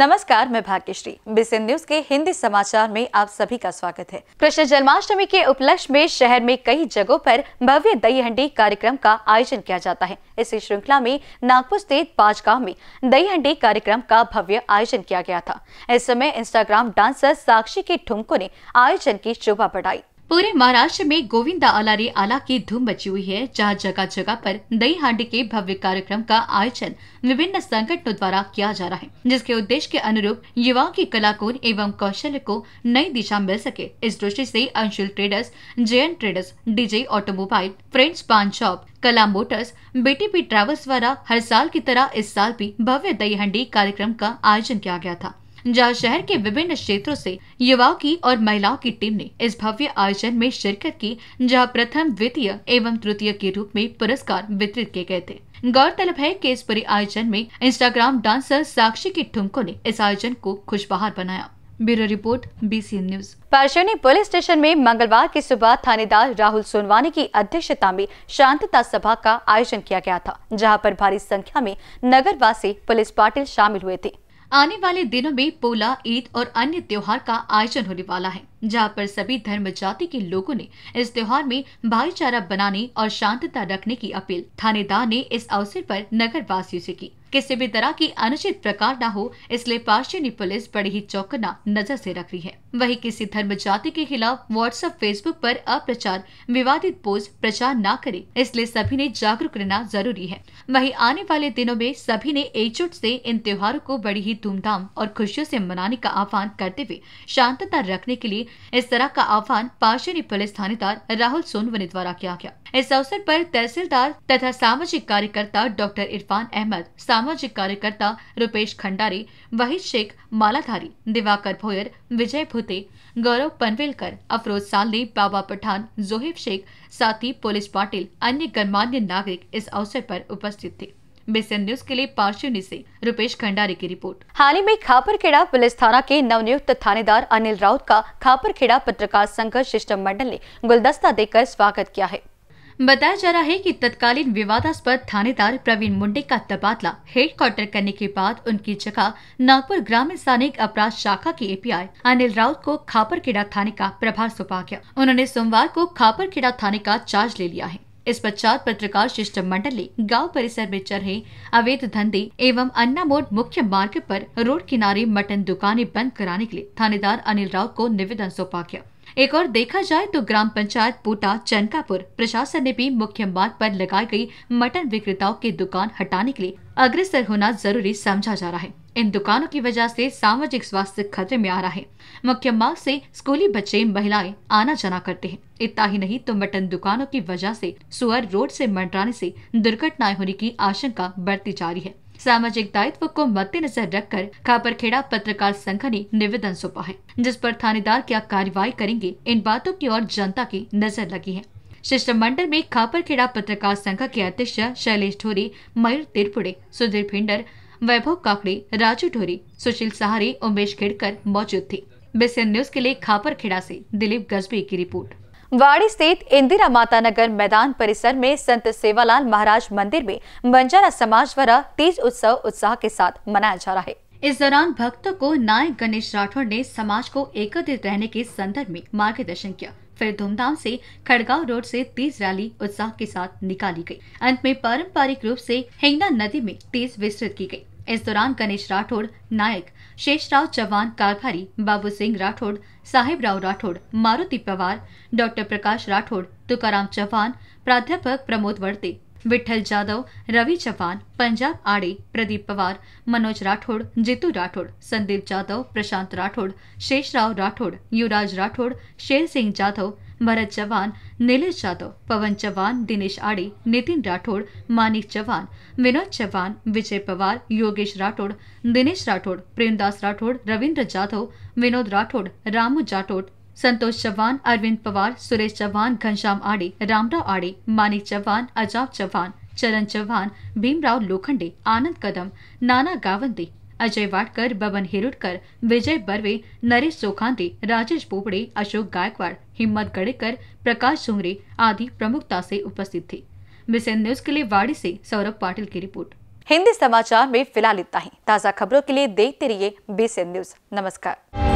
नमस्कार मैं Bhagyashree BCN news के हिंदी समाचार में आप सभी का स्वागत है कृष्ण जन्माष्टमी के उपलक्ष्य में शहर में कई जगहों पर भव्य दही हंडी कार्यक्रम का आयोजन किया जाता है इसी श्रृंखला में नागपुर स्थित पांच गाँव में दही हंडी कार्यक्रम का भव्य आयोजन किया गया था इस समय इंस्टाग्राम डांसर साक्षी के ठुमको ने आयोजन की शोभा बढ़ाई पूरे महाराष्ट्र में गोविंदा अलारी आला की धूम मची हुई है जहां जगह जगह पर दही हांडी के भव्य कार्यक्रम का आयोजन विभिन्न संगठनों द्वारा किया जा रहा है जिसके उद्देश्य के अनुरूप युवाओं की कलाकुन एवं कौशल को नई दिशा मिल सके इस दृष्टि से Anshul traders JN traders DJ automobile friends paan shop Kala motors BTP travels द्वारा हर साल की तरह इस साल भी भव्य दही हंडी कार्यक्रम का आयोजन किया गया था जहां शहर के विभिन्न क्षेत्रों से युवाओं की और महिलाओं की टीम ने इस भव्य आयोजन में शिरकत की जहां प्रथम द्वितीय एवं तृतीय के रूप में पुरस्कार वितरित किए गए थे गौरतलब है कि इस पूरे आयोजन में इंस्टाग्राम डांसर साक्षी की ठुमको ने इस आयोजन को खुशबहार बनाया bureau report B news Parshani police station में मंगलवार की सुबह थानेदार राहुल सोनवानी की अध्यक्षता में शांतता सभा का आयोजन किया गया था जहां पर भारी संख्या में नगरवासी पुलिस पाटिल शामिल हुए थे आने वाले दिनों में पोला ईद और अन्य त्योहार का आयोजन होने वाला है जहां पर सभी धर्म जाति के लोगों ने इस त्योहार में भाईचारा बनाने और शांतता रखने की अपील थानेदार ने इस अवसर पर नगर वासियों से की किसी भी तरह की अनुचित प्रकार न हो इसलिए पार्शियनी पुलिस बड़ी ही चौकना नजर से रख रही है वही किसी धर्म जाति के खिलाफ व्हाट्सएप फेसबुक पर अप्रचार विवादित पोस्ट प्रचार न करे इसलिए सभी ने जागरूक रहना जरूरी है वही आने वाले दिनों में सभी ने एकजुट से इन त्योहारों को बड़ी ही धूमधाम और खुशियों से मनाने का आह्वान करते हुए शांतता रखने के लिए इस तरह का आह्वान पार्शियनी पुलिस थानेदार राहुल सोनवनी द्वारा किया गया इस अवसर आरोप तहसीलदार तथा सामाजिक कार्यकर्ता डॉक्टर इरफान अहमद सामाजिक कार्यकर्ता रुपेश खंडारे वहीद शेख मालाधारी दिवाकर भोयर विजय भुते गौरव पनवेलकर अफरोज सालने बाबा पठान जोहेब शेख साथी पुलिस पाटिल अन्य गणमान्य नागरिक इस अवसर पर उपस्थित थे बेसन न्यूज के लिए पार्शिवनी से रुपेश खंडारी की रिपोर्ट हाल ही में खापरखेड़ा पुलिस थाना के नवनियुक्त थानेदार अनिल राउत का खापरखेड़ा पत्रकार संघ शिष्टमंडल ने गुलदस्ता देकर स्वागत किया है बताया जा रहा है कि तत्कालीन विवादास्पद थानेदार प्रवीण मुंडे का तबादला हेड क्वार्टर करने के बाद उनकी जगह नागपुर ग्रामीण सैनिक अपराध शाखा के एपीआई अनिल राउत को खापरखेड़ा थाने का प्रभार सौंपा गया उन्होंने सोमवार को खापरखेड़ा थाने का चार्ज ले लिया है इस पश्चात पत्रकार शिष्टमंडल ने गांव परिसर में चढ़े अवैध धंधे एवं अन्ना मोड मुख्य मार्ग पर रोड किनारे मटन दुकानें बंद कराने के लिए थानेदार अनिल राउत को निवेदन सौंपा गया एक और देखा जाए तो ग्राम पंचायत पोटा चनकापुर प्रशासन ने भी मुख्य मार्ग पर लगाई गई मटन विक्रेताओं की दुकान हटाने के लिए अग्रसर होना जरूरी समझा जा रहा है इन दुकानों की वजह से सामाजिक स्वास्थ्य खतरे में आ रहा है मुख्य मार्ग से स्कूली बच्चे महिलाएं आना जाना करते हैं इतना ही नहीं तो मटन दुकानों की वजह से सुअर रोड से मंडराने से दुर्घटनाएं होने की आशंका बढ़ती जा रही है सामाजिक दायित्व को मद्देनजर रखकर खापरखेड़ा पत्रकार संघ ने निवेदन सौंपा है जिस पर थानेदार क्या कार्रवाई करेंगे इन बातों की ओर जनता की नजर लगी है शिष्टमंडल में खापरखेड़ा पत्रकार संघ के अध्यक्ष शैलेश ढोरी मयूर तिरपुड़े सुधीर भिंडर वैभव काकड़े राजू ढोरी सुशील सहारी उमेश खेड़कर मौजूद थे बेसन न्यूज के लिए खापरखेड़ा से दिलीप गजबे की रिपोर्ट वाड़ी स्थित इंदिरा माता नगर मैदान परिसर में संत सेवालाल महाराज मंदिर में बंजारा समाज द्वारा तीज उत्सव उत्साह के साथ मनाया जा रहा है इस दौरान भक्तों को नायक गणेश राठौर ने समाज को एकत्रित रहने के संदर्भ में मार्गदर्शन किया फिर धूमधाम से खड़गांव रोड से तीज रैली उत्साह के साथ निकाली गई। अंत में पारंपरिक रूप से हेंगना नदी में तीज विस्तृत की गई। इस दौरान गणेश राठौड़ नायक शेषराव चव्हाण कारभारी सिंह राठौड़ साहेबराव राठौड़ मारुति पवार डॉक्टर प्रकाश राठौड़ तुकाराम चव्हाण प्राध्यापक प्रमोद वर्ते विठ्ठल जाधव रवि चव्हाण पंजाब आड़े प्रदीप पवार मनोज राठौड़ जीतू राठौड़ संदीप जाधव प्रशांत राठौड़ शेषराव राठौड़ युवराज राठौड़ शेर सिंह जाधव भरत चव्हाण निलेश जाधव पवन चव्हाण दिनेश आड़ी नितिन राठौड़ मानिक चव्हाण विनोद चव्हाण विजय पवार योगेश राठौड़ दिनेश राठौड़ प्रेमदास राठौड़ रविन्द्र जाधव विनोद राठौड़ रामू जाठोड संतोष चव्हाण अरविंद पवार सुरेश चव्हाण घनश्याम आड़ी रामराव आड़ी मानिक चव्हाण अजाब चव्हाण चरण चव्हाण भीमराव लोखंडे आनंद कदम नाना गावंदी अजय वाटकर बबन हिरुडकर विजय बर्वे नरेश सोखांति राजेश बोबड़े अशोक गायकवाड़ हिम्मत गड़ेकर प्रकाश सुंगरे आदि प्रमुखता से उपस्थित थे मिशन न्यूज के लिए वाड़ी से सौरभ पाटिल की रिपोर्ट हिंदी समाचार में फिलहाल इतना ही ताज़ा खबरों के लिए देखते रहिए बीसीएन न्यूज नमस्कार